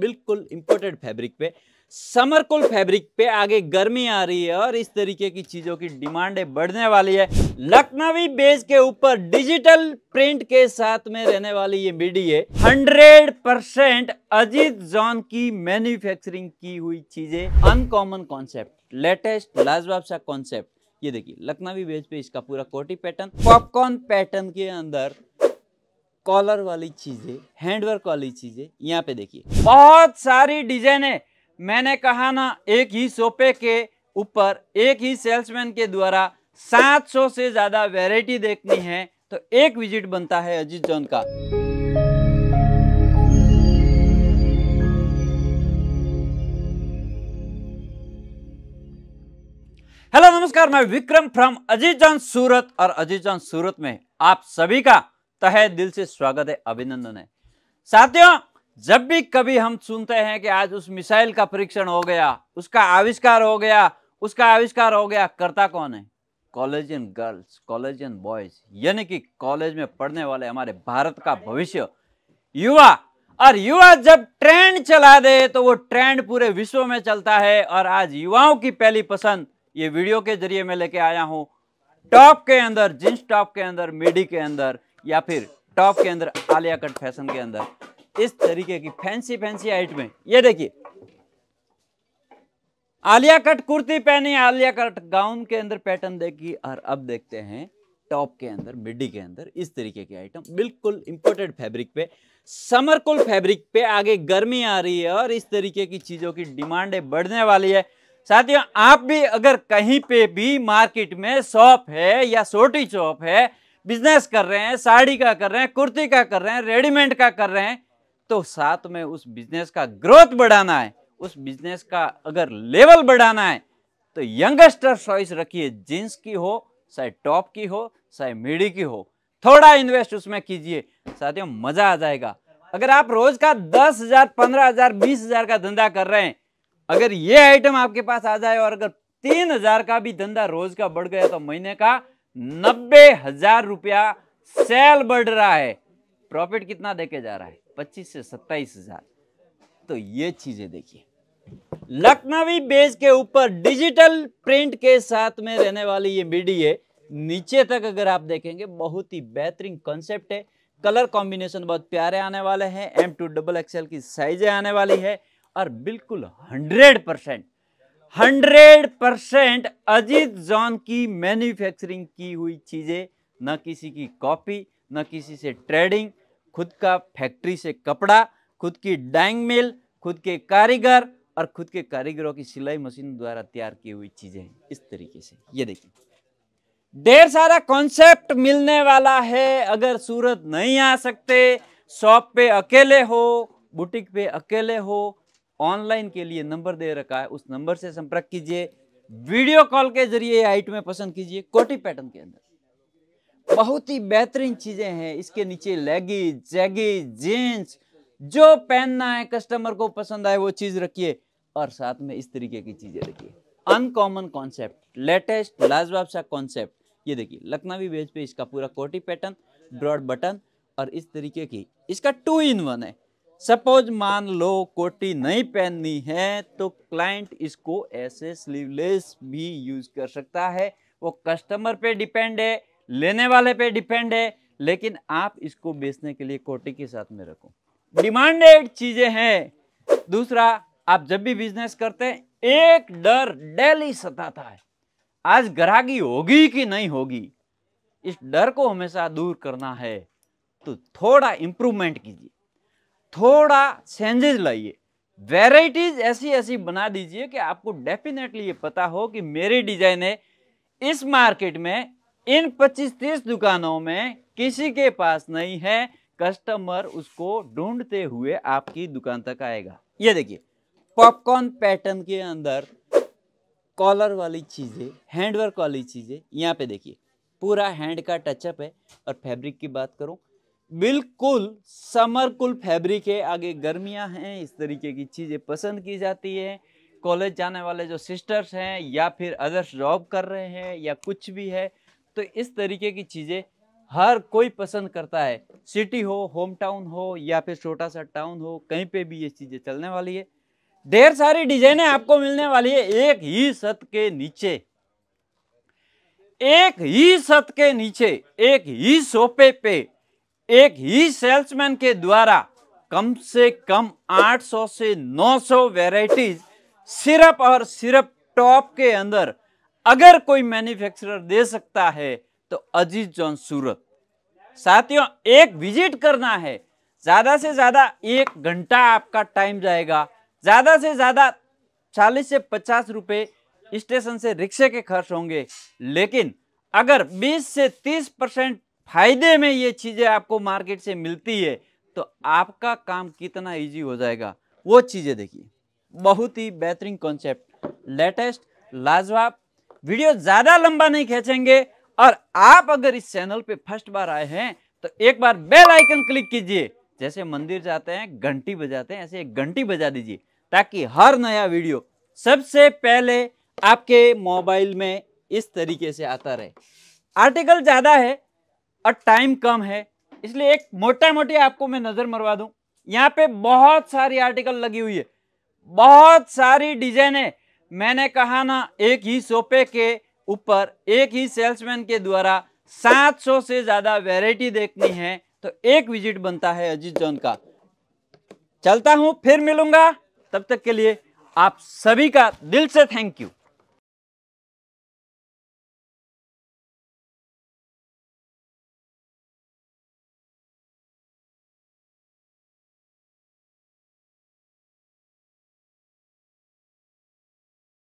बिल्कुल imported fabric पे summer cool fabric पे आगे गर्मी आ रही है और इस तरीके की चीजों की डिमांड बढ़ने वाली है लखनवी बेस के ऊपर डिजिटल प्रिंट के साथ में रहने वाली ये मिडी है हंड्रेड परसेंट अजीत जॉन की मैन्युफैक्चरिंग की हुई चीजें अनकॉमन कॉन्सेप्ट लेटेस्ट लाजवाब सा कॉन्सेप्ट ये देखिए लखनवी बेस पे इसका पूरा कोटी पैटर्न पॉपकॉर्न पैटर्न के अंदर कॉलर वाली चीज़ें हैंडवर्क वाली चीज़ें यहाँ पे देखिए बहुत सारी डिजाइन है मैंने कहा ना एक ही सोफे के ऊपर एक ही सेल्समैन के द्वारा 700 से ज़्यादा वैरायटी देखनी है तो एक विजिट बनता है अजीत जॉन का हेलो नमस्कार मैं विक्रम फ्रॉम अजीत जॉन सूरत और अजीत जॉन सूरत में आप सभी का तहे दिल से स्वागत है अभिनंदन है साथियों जब भी कभी हम सुनते हैं कि आज उस मिसाइल का परीक्षण हो गया उसका आविष्कार हो गया उसका आविष्कार हो गया करता कौन है college and girls college and boys यानी कि कॉलेज में पढ़ने वाले हमारे भारत का भविष्य युवा और युवा जब ट्रेंड चला दे तो वो ट्रेंड पूरे विश्व में चलता है और आज युवाओं की पहली पसंद ये वीडियो के जरिए मैं लेके आया हूं टॉप के अंदर जींस टॉप के अंदर मिडी के अंदर या फिर टॉप के अंदर आलिया कट फैशन के अंदर इस तरीके की फैंसी फैंसी आइटमें ये देखिए आलिया कट कुर्ती पहनी आलिया कट गाउन के अंदर पैटर्न देखी और अब देखते हैं टॉप के अंदर मिडी के अंदर इस तरीके की आइटम बिल्कुल इंपोर्टेड फैब्रिक पे समर कुल फैब्रिक पे आगे गर्मी आ रही है और इस तरीके की चीज़ों की डिमांड बढ़ने वाली है साथियों आप भी अगर कहीं पे भी मार्केट में शॉप है या छोटी शॉप है बिजनेस कर रहे हैं साड़ी का कर रहे हैं कुर्ती का कर रहे हैं रेडीमेड का कर रहे हैं तो साथ में उस बिजनेस का ग्रोथ बढ़ाना है उस बिजनेस का अगर लेवल बढ़ाना है तो यंगस्टर चॉइस रखिए जींस की हो चाहे टॉप की हो चाहे मीडी की हो थोड़ा इन्वेस्ट उसमें कीजिए साथियों मजा आ जाएगा अगर आप रोज का दस हजार पंद्रह हजार बीस हजार का धंधा कर रहे हैं अगर ये आइटम आपके पास आ जाए और अगर तीन हजार का भी धंधा रोज का बढ़ गया तो महीने का नब्बे हजार रुपया सेल बढ़ रहा है प्रॉफिट कितना देके जा रहा है पच्चीस से सत्ताईस हजार तो ये चीजें देखिए लखनवी बेस के ऊपर डिजिटल प्रिंट के साथ में रहने वाली ये बीडी है नीचे तक अगर आप देखेंगे बहुत ही बेहतरीन कॉन्सेप्ट है कलर कॉम्बिनेशन बहुत प्यारे आने वाले हैं एम टू डबल एक्सएल की साइजें आने वाली है और बिल्कुल hundred percent hundred percent Ajit John की मैन्युफैक्चरिंग की हुई चीज़ें न किसी की कॉपी न किसी से ट्रेडिंग खुद का फैक्ट्री से कपड़ा खुद की डाइंग मिल खुद के कारीगर और खुद के कारीगरों की सिलाई मशीन द्वारा तैयार की हुई चीज़ें इस तरीके से ये देखिए ढेर सारा कॉन्सेप्ट मिलने वाला है अगर सूरत नहीं आ सकते शॉप पे अकेले हो बुटीक पे अकेले हो ऑनलाइन के लिए नंबर दे रखा है उस नंबर से संपर्क कीजिए वीडियो कॉल के जरिए में पसंद कीजिए कोटी पैटर्न के अंदर बहुत ही बेहतरीन चीजें हैं इसके नीचे लेगी जैगी जींस जो पहनना है कस्टमर को पसंद आए वो चीज रखिए और साथ में इस तरीके की चीजें रखिए अनकॉमन कॉन्सेप्ट लेटेस्ट लाजवाब सा कॉन्सेप्ट ये देखिए लखनवी बेज पे इसका पूरा कोटी पैटर्न ब्रॉड बटन और इस तरीके की इसका टू इन वन है सपोज मान लो कोटी नहीं पहननी है तो क्लाइंट इसको ऐसे स्लीवलेस भी यूज कर सकता है वो कस्टमर पे डिपेंड है लेने वाले पे डिपेंड है लेकिन आप इसको बेचने के लिए कोटी के साथ में रखो डिमांडेड चीजें हैं दूसरा आप जब भी बिजनेस करते हैं एक डर डेली सताता है आज ग्राहकी होगी कि नहीं होगी इस डर को हमेशा दूर करना है तो थोड़ा इम्प्रूवमेंट कीजिए थोड़ा चेंजेस लाइए वेराइटीज ऐसी ऐसी बना दीजिए कि आपको डेफिनेटली ये पता हो कि मेरी डिजाइने इस मार्केट में इन 25-30 दुकानों में किसी के पास नहीं है कस्टमर उसको ढूंढते हुए आपकी दुकान तक आएगा ये देखिए पॉपकॉर्न पैटर्न के अंदर कॉलर वाली चीज़ें हैंडवर्क वाली चीज़ें यहाँ पे देखिए पूरा हैंड का टचअप है और फैब्रिक की बात करूँ बिल्कुल समर कुल फैब्रिक है आगे गर्मियां हैं इस तरीके की चीज़ें पसंद की जाती है कॉलेज जाने वाले जो सिस्टर्स हैं या फिर अदर्स जॉब कर रहे हैं या कुछ भी है तो इस तरीके की चीज़ें हर कोई पसंद करता है सिटी हो होम टाउन हो या फिर छोटा सा टाउन हो कहीं पे भी ये चीज़ें चलने वाली है ढेर सारी डिजाइनें आपको मिलने वाली है एक ही सत के नीचे एक ही सत के नीचे एक ही सोफे पे एक ही सेल्समैन के द्वारा कम से कम 800 से 900 वैरायटीज सिर्फ और सिर्फ टॉप के अंदर अगर कोई मैन्युफैक्चरर दे सकता है तो अजीज जॉन सूरत साथियों एक विजिट करना है ज़्यादा से ज़्यादा एक घंटा आपका टाइम जाएगा ज़्यादा से ज़्यादा 40 से 50 रुपए स्टेशन से रिक्शे के खर्च होंगे लेकिन अगर 20 से 30 परसेंट फायदे में ये चीज़ें आपको मार्केट से मिलती है तो आपका काम कितना इजी हो जाएगा वो चीज़ें देखिए बहुत ही बेहतरीन कॉन्सेप्ट लेटेस्ट लाजवाब वीडियो ज़्यादा लंबा नहीं खींचेंगे और आप अगर इस चैनल पे फर्स्ट बार आए हैं तो एक बार बेल आइकन क्लिक कीजिए जैसे मंदिर जाते हैं घंटी बजाते हैं ऐसे एक घंटी बजा दीजिए ताकि हर नया वीडियो सबसे पहले आपके मोबाइल में इस तरीके से आता रहे आर्टिकल ज़्यादा है और टाइम कम है इसलिए एक मोटा मोटी आपको मैं नज़र मरवा दूं यहाँ पे बहुत सारी आर्टिकल लगी हुई है बहुत सारी डिजाइन है मैंने कहा ना एक ही सोफे के ऊपर एक ही सेल्समैन के द्वारा 700 से ज़्यादा वैरायटी देखनी है तो एक विजिट बनता है अजीत जॉन का चलता हूं फिर मिलूंगा तब तक के लिए आप सभी का दिल से थैंक यू